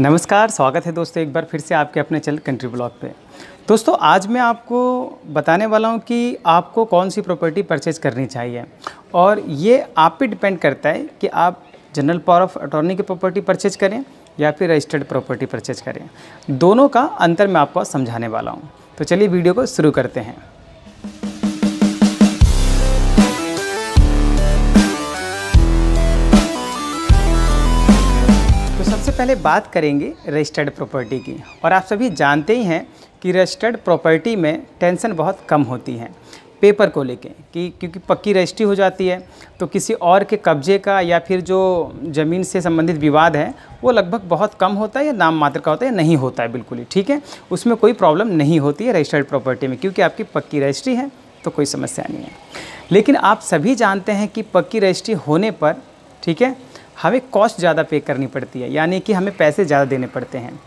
नमस्कार स्वागत है दोस्तों एक बार फिर से आपके अपने चैनल कंट्री ब्लॉग पे दोस्तों आज मैं आपको बताने वाला हूँ कि आपको कौन सी प्रॉपर्टी परचेज करनी चाहिए और ये आप पे डिपेंड करता है कि आप जनरल पावर ऑफ अटॉर्नी की प्रॉपर्टी परचेज करें या फिर रजिस्टर्ड प्रॉपर्टी परचेज करें दोनों का अंतर मैं आपको समझाने वाला हूँ तो चलिए वीडियो को शुरू करते हैं पहले बात करेंगे रजिस्टर्ड प्रॉपर्टी की और आप सभी जानते ही हैं कि रजिस्टर्ड प्रॉपर्टी में टेंशन बहुत कम होती है पेपर को लेके कि क्योंकि पक्की रजिस्ट्री हो जाती है तो किसी और के कब्जे का या फिर जो ज़मीन से संबंधित विवाद है वो लगभग बहुत कम होता है या नाम मात्र का होता है या नहीं होता है बिल्कुल ही ठीक है उसमें कोई प्रॉब्लम नहीं होती है रजिस्टर्ड प्रॉपर्टी में क्योंकि आपकी पक्की रजिस्ट्री है तो कोई समस्या नहीं है लेकिन आप सभी जानते हैं कि पक्की रजिस्ट्री होने पर ठीक है हमें कॉस्ट ज़्यादा पे करनी पड़ती है यानी कि हमें पैसे ज़्यादा देने पड़ते हैं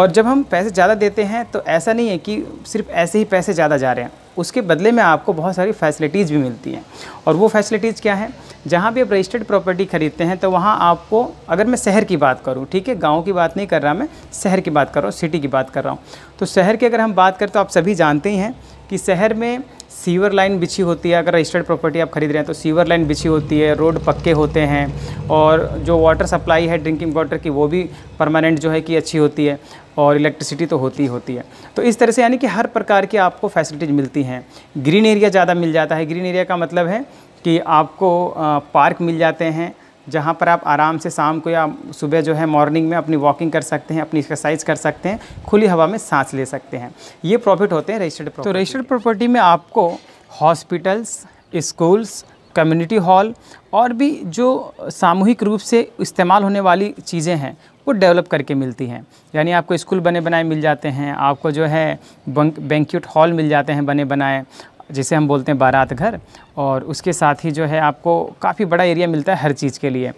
और जब हम पैसे ज़्यादा देते हैं तो ऐसा नहीं है कि सिर्फ ऐसे ही पैसे ज़्यादा जा रहे हैं उसके बदले में आपको बहुत सारी फैसिलिटीज़ भी मिलती हैं और वो फैसिलिटीज़ क्या है जहाँ भी आप रजिस्टर्ड प्रॉपर्टी ख़रीदते हैं तो वहाँ आपको अगर मैं शहर की बात करूँ ठीक है गाँव की बात नहीं कर रहा मैं शहर की बात कर रहा हूँ सिटी की बात कर रहा हूँ तो शहर की अगर हम बात करें तो आप सभी जानते ही हैं कि शहर में सीवर लाइन बिछी होती है अगर रजिस्टर्ड प्रॉपर्टी आप खरीद रहे हैं तो सीवर लाइन बिछी होती है रोड पक्के होते हैं और जो वाटर सप्लाई है ड्रिंकिंग वाटर की वो भी परमानेंट जो है कि अच्छी होती है और इलेक्ट्रिसिटी तो होती ही होती है तो इस तरह से यानी कि हर प्रकार की आपको फैसिलिटीज़ मिलती हैं ग्रीन एरिया ज़्यादा मिल जाता है ग्रीन एरिया का मतलब है कि आपको पार्क मिल जाते हैं जहाँ पर आप आराम से शाम को या सुबह जो है मॉर्निंग में अपनी वॉकिंग कर सकते हैं अपनी एक्सरसाइज कर सकते हैं खुली हवा में सांस ले सकते हैं ये प्रॉफिट होते हैं रजिस्टर्ड तो रजिस्टर्ड प्रॉपर्टी में आपको हॉस्पिटल्स स्कूल्स कम्युनिटी हॉल और भी जो सामूहिक रूप से इस्तेमाल होने वाली चीज़ें हैं वो डेवलप करके मिलती हैं यानी आपको स्कूल बने बनाए मिल जाते हैं आपको जो है बैंक्यूट हॉल मिल जाते हैं बने बनाए जिसे हम बोलते हैं बारात घर और उसके साथ ही जो है आपको काफ़ी बड़ा एरिया मिलता है हर चीज़ के लिए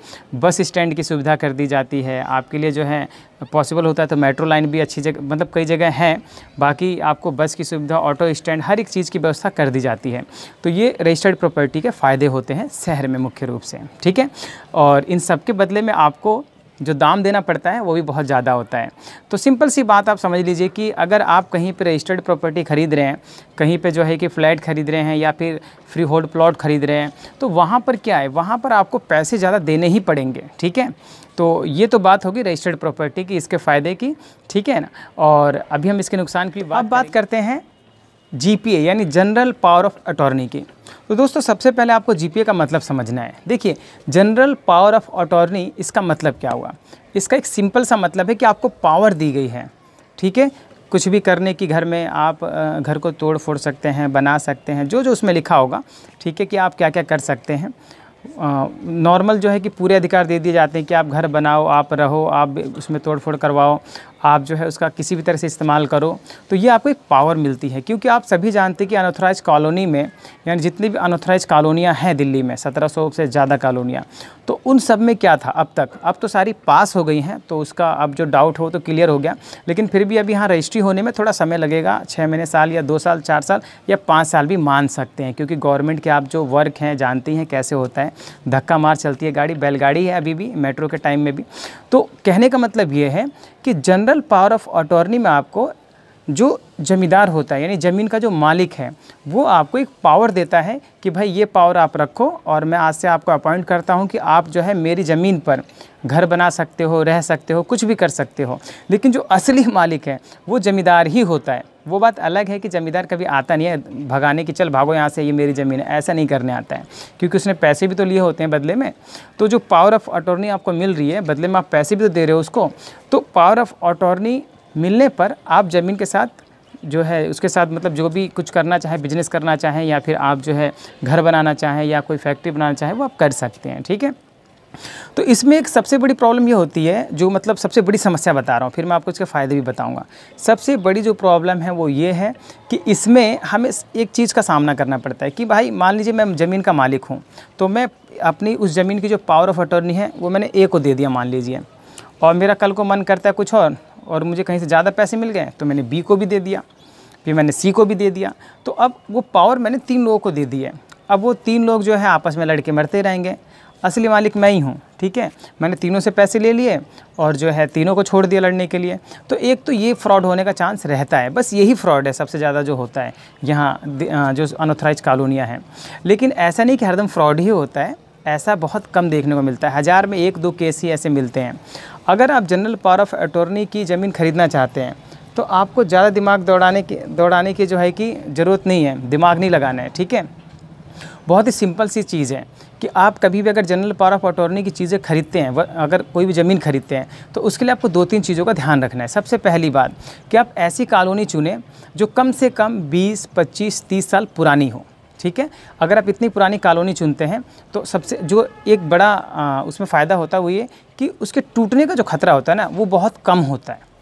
बस स्टैंड की सुविधा कर दी जाती है आपके लिए जो है पॉसिबल होता है तो मेट्रो लाइन भी अच्छी जगह मतलब कई जगह हैं बाकी आपको बस की सुविधा ऑटो स्टैंड हर एक चीज़ की व्यवस्था कर दी जाती है तो ये रजिस्टर्ड प्रॉपर्टी के फ़ायदे होते हैं शहर में मुख्य रूप से ठीक है और इन सब के बदले में आपको जो दाम देना पड़ता है वो भी बहुत ज़्यादा होता है तो सिंपल सी बात आप समझ लीजिए कि अगर आप कहीं पर रजिस्टर्ड प्रॉपर्टी ख़रीद रहे हैं कहीं पे जो है कि फ़्लैट ख़रीद रहे हैं या फिर फ्री होल्ड प्लॉट ख़रीद रहे हैं तो वहाँ पर क्या है वहाँ पर आपको पैसे ज़्यादा देने ही पड़ेंगे ठीक है तो ये तो बात होगी रजिस्टर्ड प्रॉपर्टी की इसके फ़ायदे की ठीक है ना और अभी हम इसके नुकसान की बात, बात करते हैं जीपीए यानी जनरल पावर ऑफ अटॉर्नी की तो दोस्तों सबसे पहले आपको जीपीए का मतलब समझना है देखिए जनरल पावर ऑफ अटॉर्नी इसका मतलब क्या हुआ इसका एक सिंपल सा मतलब है कि आपको पावर दी गई है ठीक है कुछ भी करने की घर में आप घर को तोड़ फोड़ सकते हैं बना सकते हैं जो जो उसमें लिखा होगा ठीक है कि आप क्या क्या कर सकते हैं नॉर्मल जो है कि पूरे अधिकार दे दिए जाते हैं कि आप घर बनाओ आप रहो आप उसमें तोड़ फोड़ करवाओ आप जो है उसका किसी भी तरह से इस्तेमाल करो तो ये आपको एक पावर मिलती है क्योंकि आप सभी जानते हैं कि अनऑथोराइज कॉलोनी में यानी जितनी भी अनऑथोराइज कॉलोनियाँ हैं दिल्ली में सत्रह सौ से ज़्यादा कॉलोनियाँ तो उन सब में क्या था अब तक अब तो सारी पास हो गई हैं तो उसका अब जो डाउट हो तो क्लियर हो गया लेकिन फिर भी अभी यहाँ रजिस्ट्री होने में थोड़ा समय लगेगा छः महीने साल या दो साल चार साल या पाँच साल भी मान सकते हैं क्योंकि गवर्नमेंट के आप जो वर्क हैं जानती हैं कैसे होता है धक्का मार चलती है गाड़ी बैलगाड़ी है अभी भी मेट्रो के टाइम में भी तो कहने का मतलब ये है कि general general power of attorney में आपको जो जमींदार होता है यानी ज़मीन का जो मालिक है वो आपको एक पावर देता है कि भाई ये पावर आप रखो और मैं आज से आपको अपॉइंट करता हूँ कि आप जो है मेरी ज़मीन पर घर बना सकते हो रह सकते हो कुछ भी कर सकते हो लेकिन जो असली मालिक है वो ज़मींदार ही होता है वो बात अलग है कि ज़मींदार कभी आता नहीं है भगाने की चल भागो यहाँ से ये मेरी ज़मीन है ऐसा नहीं करने आता है क्योंकि उसने पैसे भी तो लिए होते हैं बदले में तो जो पावर ऑफ अटॉर्नी आपको मिल रही है बदले में आप पैसे भी तो दे रहे हो उसको तो पावर ऑफ अटॉर्नी मिलने पर आप ज़मीन के साथ जो है उसके साथ मतलब जो भी कुछ करना चाहे बिजनेस करना चाहें या फिर आप जो है घर बनाना चाहें या कोई फैक्ट्री बनाना चाहें वो आप कर सकते हैं ठीक है तो इसमें एक सबसे बड़ी प्रॉब्लम ये होती है जो मतलब सबसे बड़ी समस्या बता रहा हूँ फिर मैं आपको इसके फ़ायदे भी बताऊँगा सबसे बड़ी जो प्रॉब्लम है वो ये है कि इसमें हमें एक चीज़ का सामना करना पड़ता है कि भाई मान लीजिए मैं ज़मीन का मालिक हूँ तो मैं अपनी उस ज़मीन की जो पावर ऑफ अटॉर्नी है वो मैंने ए को दे दिया मान लीजिए और मेरा कल को मन करता है कुछ और और मुझे कहीं से ज़्यादा पैसे मिल गए तो मैंने बी को भी दे दिया फिर मैंने सी को भी दे दिया तो अब वो पावर मैंने तीन लोगों को दे दी है अब वो तीन लोग जो है आपस में लड़के मरते रहेंगे असली मालिक मैं ही हूँ ठीक है मैंने तीनों से पैसे ले लिए और जो है तीनों को छोड़ दिया लड़ने के लिए तो एक तो ये फ्रॉड होने का चांस रहता है बस यही फ्रॉड है सबसे ज़्यादा जो होता है यहाँ जो अनऑथराइज कॉलोनियाँ हैं लेकिन ऐसा नहीं कि हरदम फ्रॉड ही होता है ऐसा बहुत कम देखने को मिलता है हज़ार में एक दो केस ही ऐसे मिलते हैं अगर आप जनरल पावर ऑफ अटोर्नी की ज़मीन खरीदना चाहते हैं तो आपको ज़्यादा दिमाग दौड़ाने की दौड़ाने की जो है कि ज़रूरत नहीं है दिमाग नहीं लगाना है ठीक है बहुत ही सिंपल सी चीज़ है कि आप कभी भी अगर जनरल पावर ऑफ अटॉर्नी की चीज़ें खरीदते हैं अगर कोई भी ज़मीन खरीदते हैं तो उसके लिए आपको दो तीन चीज़ों का ध्यान रखना है सबसे पहली बात कि आप ऐसी कॉलोनी चुनें जो कम से कम 20, 25, 30 साल पुरानी हो ठीक है अगर आप इतनी पुरानी कॉलोनी चुनते हैं तो सबसे जो एक बड़ा आ, उसमें फ़ायदा होता है वो ये कि उसके टूटने का जो खतरा होता है ना वो बहुत कम होता है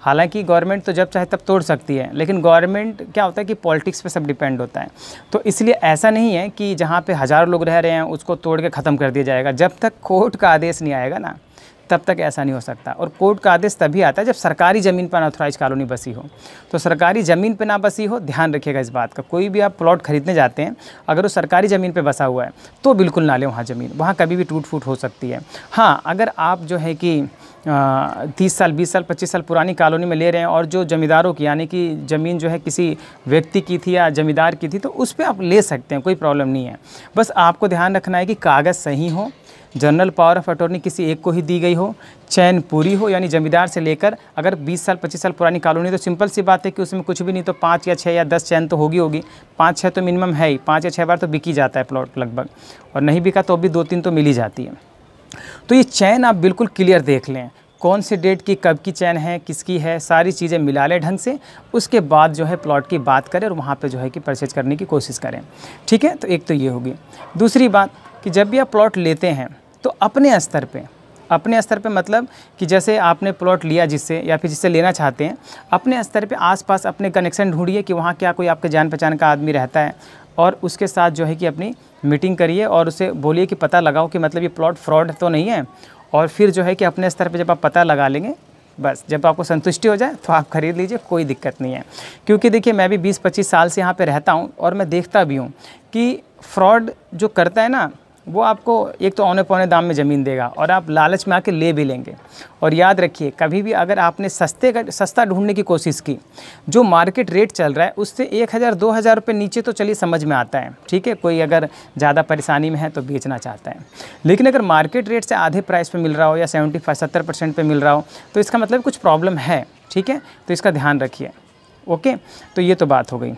हालांकि गवर्नमेंट तो जब चाहे तब तोड़ सकती है लेकिन गवर्नमेंट क्या होता है कि पॉलिटिक्स पे सब डिपेंड होता है तो इसलिए ऐसा नहीं है कि जहाँ पे हज़ारों लोग रह रहे हैं उसको तोड़ के ख़त्म कर दिया जाएगा जब तक कोर्ट का आदेश नहीं आएगा ना तब तक ऐसा नहीं हो सकता और कोर्ट का आदेश तभी आता है जब सरकारी ज़मीन पर अनऑथोराइज कॉलोनी बसी हो तो सरकारी ज़मीन पर ना बसी हो ध्यान रखिएगा इस बात का कोई भी आप प्लॉट खरीदने जाते हैं अगर वो सरकारी ज़मीन पर बसा हुआ है तो बिल्कुल ना लें वहाँ ज़मीन वहाँ कभी भी टूट फूट हो सकती है हाँ अगर आप जो है कि तीस साल बीस साल पच्चीस साल पुरानी कॉलोनी में ले रहे हैं और जो ज़मींदारों की यानी कि ज़मीन जो है किसी व्यक्ति की थी या ज़मींदार की थी तो उस पर आप ले सकते हैं कोई प्रॉब्लम नहीं है बस आपको ध्यान रखना है कि कागज़ सही हो जनरल पावर ऑफ अटॉर्नी किसी एक को ही दी गई हो चैन पूरी हो यानी ज़मींदार से लेकर अगर 20 साल 25 साल पुरानी कॉलोनी तो सिंपल सी बात है कि उसमें कुछ भी नहीं तो पाँच या छः या दस चैन तो होगी होगी पाँच छः तो मिनिमम है ही पाँच या छः बार तो बिकी जाता है प्लॉट लगभग और नहीं बिका तो भी दो तीन तो मिली जाती है तो ये चैन आप बिल्कुल क्लियर देख लें कौन से डेट की कब की चैन है किसकी है सारी चीज़ें मिला लें ढंग से उसके बाद जो है प्लॉट की बात करें और वहाँ पे जो है कि परचेज करने की कोशिश करें ठीक है तो एक तो ये होगी दूसरी बात कि जब भी आप प्लॉट लेते हैं तो अपने स्तर पे अपने स्तर पे मतलब कि जैसे आपने प्लॉट लिया जिससे या फिर जिससे लेना चाहते हैं अपने स्तर पे आसपास अपने कनेक्शन ढूंढिए कि वहाँ क्या कोई आपके जान पहचान का आदमी रहता है और उसके साथ जो है कि अपनी मीटिंग करिए और उसे बोलिए कि पता लगाओ कि मतलब ये प्लॉट फ्रॉड तो नहीं है और फिर जो है कि अपने स्तर पर जब आप पता लगा लेंगे बस जब आपको संतुष्टि हो जाए तो आप खरीद लीजिए कोई दिक्कत नहीं है क्योंकि देखिए मैं भी 20-25 साल से यहाँ पे रहता हूँ और मैं देखता भी हूँ कि फ्रॉड जो करता है ना वो आपको एक तो औने पौने दाम में ज़मीन देगा और आप लालच में आके ले भी लेंगे और याद रखिए कभी भी अगर आपने सस्ते का सस्ता ढूंढने की कोशिश की जो मार्केट रेट चल रहा है उससे एक हज़ार दो हज़ार रुपये नीचे तो चलिए समझ में आता है ठीक है कोई अगर ज़्यादा परेशानी में है तो बेचना चाहता है लेकिन अगर मार्केट रेट से आधे प्राइस पर मिल रहा हो या सेवेंटी फाइव सत्तर परसेंट पर मिल रहा हो तो इसका मतलब कुछ प्रॉब्लम है ठीक है तो इसका ध्यान रखिए ओके तो ये तो बात हो गई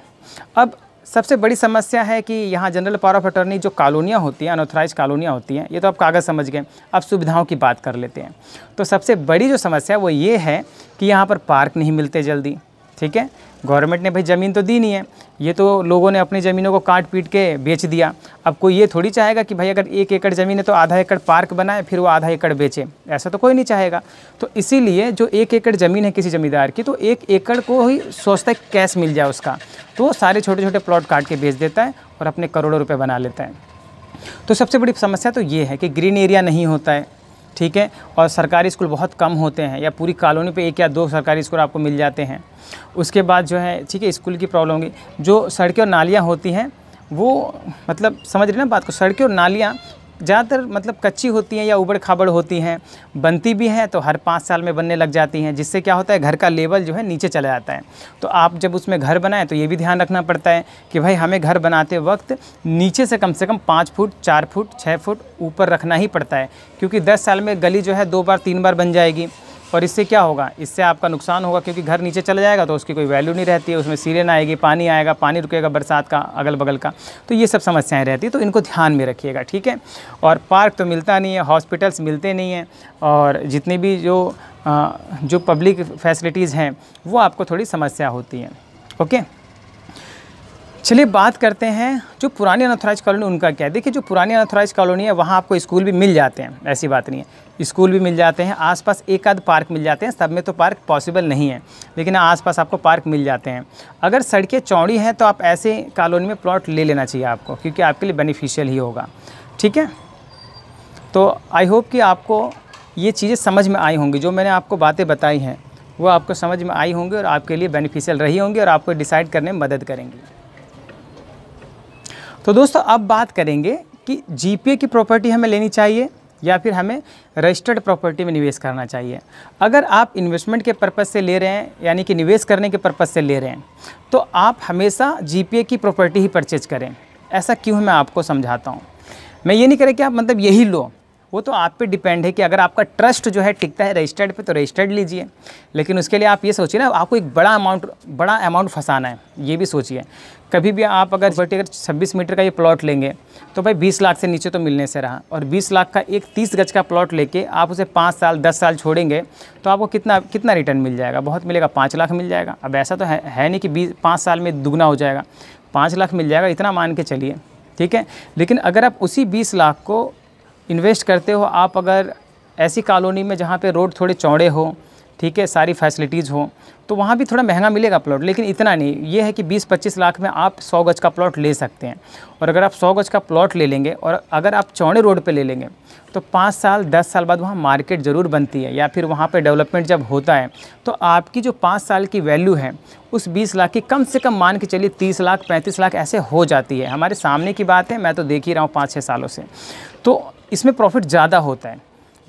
अब सबसे बड़ी समस्या है कि यहाँ जनरल पावर ऑफ अटर्नी जो कॉलोनियाँ होती हैं अनऑथराइज कॉलोनियाँ होती हैं ये तो आप कागज़ समझ गए अब सुविधाओं की बात कर लेते हैं तो सबसे बड़ी जो समस्या है वो ये है कि यहाँ पर पार्क नहीं मिलते जल्दी ठीक है गवर्नमेंट ने भाई ज़मीन तो दी नहीं है ये तो लोगों ने अपनी ज़मीनों को काट पीट के बेच दिया अब कोई ये थोड़ी चाहेगा कि भाई अगर एक एकड़ ज़मीन है तो आधा एकड़ पार्क बनाए फिर वो आधा एकड़ बेचे ऐसा तो कोई नहीं चाहेगा तो इसीलिए जो एक एकड़ ज़मीन है किसी ज़मींदार की तो एक एकड़ को ही सोचता है कैश मिल जाए उसका तो सारे छोटे छोटे प्लॉट काट के बेच देता है और अपने करोड़ों रुपये बना लेता है तो सबसे बड़ी समस्या तो ये है कि ग्रीन एरिया नहीं होता है ठीक है और सरकारी स्कूल बहुत कम होते हैं या पूरी कॉलोनी पे एक या दो सरकारी स्कूल आपको मिल जाते हैं उसके बाद जो है ठीक है स्कूल की प्रॉब्लम होगी जो सड़कें और नालियाँ होती हैं वो मतलब समझ रहे ना बात को सड़कें और नालियाँ ज़्यादातर मतलब कच्ची होती हैं या उबड़ खाबड़ होती हैं बनती भी हैं तो हर पाँच साल में बनने लग जाती हैं जिससे क्या होता है घर का लेवल जो है नीचे चला जाता है तो आप जब उसमें घर बनाएं तो ये भी ध्यान रखना पड़ता है कि भाई हमें घर बनाते वक्त नीचे से कम से कम पाँच फुट चार फुट छः फुट ऊपर रखना ही पड़ता है क्योंकि दस साल में गली जो है दो बार तीन बार बन जाएगी और इससे क्या होगा इससे आपका नुकसान होगा क्योंकि घर नीचे चला जाएगा तो उसकी कोई वैल्यू नहीं रहती है उसमें सीरेन आएगी पानी आएगा पानी रुकेगा बरसात का अगल बगल का तो ये सब समस्याएँ रहती तो इनको ध्यान में रखिएगा ठीक है और पार्क तो मिलता नहीं है हॉस्पिटल्स मिलते नहीं हैं और जितनी भी जो जो पब्लिक फैसिलिटीज़ हैं वो आपको थोड़ी समस्या होती है ओके चलिए बात करते हैं जो पुरानी अनथोराइज कॉलोनी उनका क्या है देखिए जो पुरानी अनथोराइज कॉलोनी है वहाँ आपको स्कूल भी मिल जाते हैं ऐसी बात नहीं है स्कूल भी मिल जाते हैं आसपास एक आध पार्क मिल जाते हैं सब में तो पार्क पॉसिबल नहीं है लेकिन आसपास आपको पार्क मिल जाते हैं अगर सड़कें चौड़ी हैं तो आप ऐसे कॉलोनी में प्लॉट ले लेना चाहिए आपको क्योंकि आपके लिए बेनिफिशियल ही होगा ठीक है तो आई होप कि आपको ये चीज़ें समझ में आई होंगी जो मैंने आपको बातें बताई हैं वो आपको समझ में आई होंगी और आपके लिए बेनिफिशियल रही होंगी और आपको डिसाइड करने में मदद करेंगी तो दोस्तों अब बात करेंगे कि जीपीए की प्रॉपर्टी हमें लेनी चाहिए या फिर हमें रजिस्टर्ड प्रॉपर्टी में निवेश करना चाहिए अगर आप इन्वेस्टमेंट के पर्पज़ से ले रहे हैं यानी कि निवेश करने के पर्पज़ से ले रहे हैं तो आप हमेशा जीपीए की प्रॉपर्टी ही परचेज करें ऐसा क्यों मैं आपको समझाता हूँ मैं ये नहीं करें कि आप मतलब यही लो वो तो आप पे डिपेंड है कि अगर आपका ट्रस्ट जो है टिकता है रजिस्टर्ड पे तो रजिस्टर्ड लीजिए लेकिन उसके लिए आप ये सोचिए ना आपको एक बड़ा अमाउंट बड़ा अमाउंट फंसाना है ये भी सोचिए कभी भी आप अगर बटे अगर छब्बीस मीटर का ये प्लॉट लेंगे तो भाई बीस लाख से नीचे तो मिलने से रहा और बीस लाख का एक तीस गज का प्लॉट लेके आप उसे पाँच साल दस साल छोड़ेंगे तो आपको कितना कितना रिटर्न मिल जाएगा बहुत मिलेगा पाँच लाख मिल जाएगा अब ऐसा तो है, है नहीं कि बीस पाँच साल में दुगना हो जाएगा पाँच लाख मिल जाएगा इतना मान के चलिए ठीक है लेकिन अगर आप उसी बीस लाख को इन्वेस्ट करते हो आप अगर ऐसी कॉलोनी में जहाँ पे रोड थोड़े चौड़े हो ठीक है सारी फैसिलिटीज़ हो तो वहाँ भी थोड़ा महंगा मिलेगा प्लॉट लेकिन इतना नहीं ये है कि 20-25 लाख में आप 100 गज का प्लॉट ले सकते हैं और अगर आप 100 गज का प्लॉट ले लेंगे और अगर आप चौड़े रोड पे ले लेंगे तो पाँच साल दस साल बाद वहाँ मार्केट ज़रूर बनती है या फिर वहाँ पर डेवलपमेंट जब होता है तो आपकी जो पाँच साल की वैल्यू है उस बीस लाख की कम से कम मान के चलिए तीस लाख पैंतीस लाख ऐसे हो जाती है हमारे सामने की बात है मैं तो देख ही रहा हूँ पाँच छः सालों से तो इसमें प्रॉफिट ज़्यादा होता है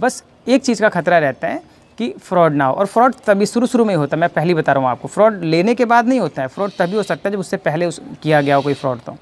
बस एक चीज़ का खतरा रहता है कि फ्रॉड ना हो और फ्रॉड तभी शुरू शुरू में होता है मैं पहली बता रहा हूँ आपको फ्रॉड लेने के बाद नहीं होता है फ्रॉड तभी हो सकता है जब उससे पहले उस किया गया हो कोई फ्रॉड तो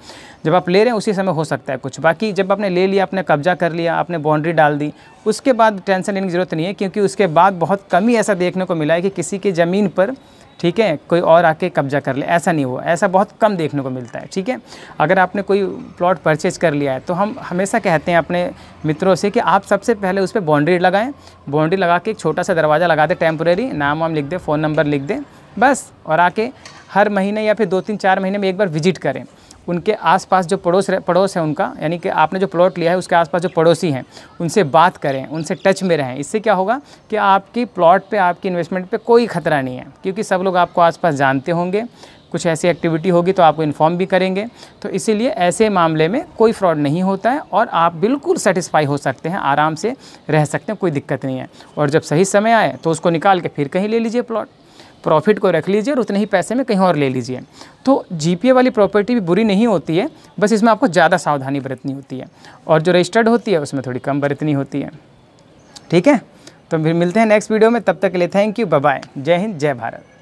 जब आप ले रहे हैं उसी समय हो सकता है कुछ बाकी जब आपने ले लिया आपने कब्जा कर लिया आपने बाउंड्री डाल दी उसके बाद टेंशन लेने की ज़रूरत नहीं है क्योंकि उसके बाद बहुत कमी ऐसा देखने को मिला है कि किसी की ज़मीन पर ठीक है कोई और आके कब्जा कर ले ऐसा नहीं हुआ ऐसा बहुत कम देखने को मिलता है ठीक है अगर आपने कोई प्लॉट परचेज कर लिया है तो हम हमेशा कहते हैं अपने मित्रों से कि आप सबसे पहले उस पर बाउंड्री लगाएं बाउंड्री लगा के एक छोटा सा दरवाज़ा लगा दें टेम्प्रेरी नाम वाम लिख दें फ़ोन नंबर लिख दें बस और आके हर महीने या फिर दो तीन चार महीने में एक बार विजिट करें उनके आसपास जो पड़ोस पड़ोस है उनका यानी कि आपने जो प्लॉट लिया है उसके आसपास जो पड़ोसी हैं उनसे बात करें उनसे टच में रहें इससे क्या होगा कि आपकी प्लॉट पे आपकी इन्वेस्टमेंट पे कोई ख़तरा नहीं है क्योंकि सब लोग आपको आसपास जानते होंगे कुछ ऐसी एक्टिविटी होगी तो आपको इन्फॉर्म भी करेंगे तो इसीलिए ऐसे मामले में कोई फ्रॉड नहीं होता है और आप बिल्कुल सेटिस्फाई हो सकते हैं आराम से रह सकते हैं कोई दिक्कत नहीं है और जब सही समय आए तो उसको निकाल के फिर कहीं ले लीजिए प्लॉट प्रॉफिट को रख लीजिए और उतने ही पैसे में कहीं और ले लीजिए तो जीपीए वाली प्रॉपर्टी भी बुरी नहीं होती है बस इसमें आपको ज़्यादा सावधानी बरतनी होती है और जो रजिस्टर्ड होती है उसमें थोड़ी कम बरतनी होती है ठीक है तो फिर मिलते हैं नेक्स्ट वीडियो में तब तक के लिए थैंक यू बाय जय हिंद जय भारत